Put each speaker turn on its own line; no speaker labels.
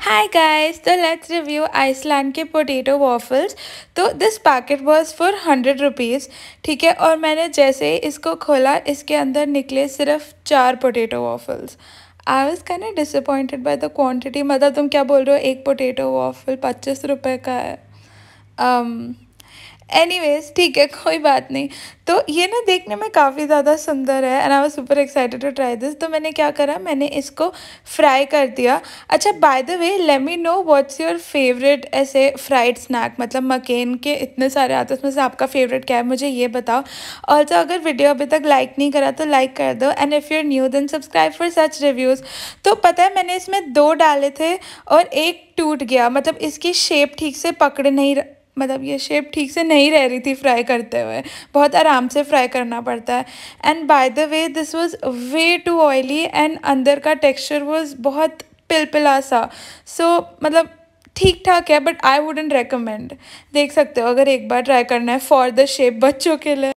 Hi guys, so let's review Iceland के potato waffles. तो so this packet was for hundred rupees. ठीक है और मैंने जैसे ही इसको खोला इसके अंदर निकले सिर्फ चार potato waffles. I was kind of disappointed by the quantity. मतलब तुम क्या बोल रहे हो एक potato waffle पच्चीस रुपये का है um, एनीवेज ठीक है कोई बात नहीं तो ये ना देखने में काफ़ी ज़्यादा सुंदर है एंड आई वो super excited to try this तो मैंने क्या करा मैंने इसको फ्राई कर दिया अच्छा by the way let me know what's your favourite ऐसे फ्राइड स्नैक मतलब मकेन के इतने सारे आते हैं उसमें से आपका फेवरेट क्या है मुझे ये बताओ ऑल्सो अगर वीडियो अभी तक लाइक नहीं करा तो लाइक कर दो and if you're new then subscribe for such reviews तो पता है मैंने इसमें दो डाले थे और एक टूट गया मतलब इसकी शेप ठीक से पकड़ नहीं मतलब ये शेप ठीक से नहीं रह रही थी फ्राई करते हुए बहुत आराम से फ्राई करना पड़ता है and by the way this was way too oily and अंदर का टेक्सचर वाज बहुत पिलपिला सा सो so, मतलब ठीक ठाक है बट आई वुडेंट रेकमेंड देख सकते हो अगर एक बार ट्राई करना है फॉर द शेप बच्चों के लिए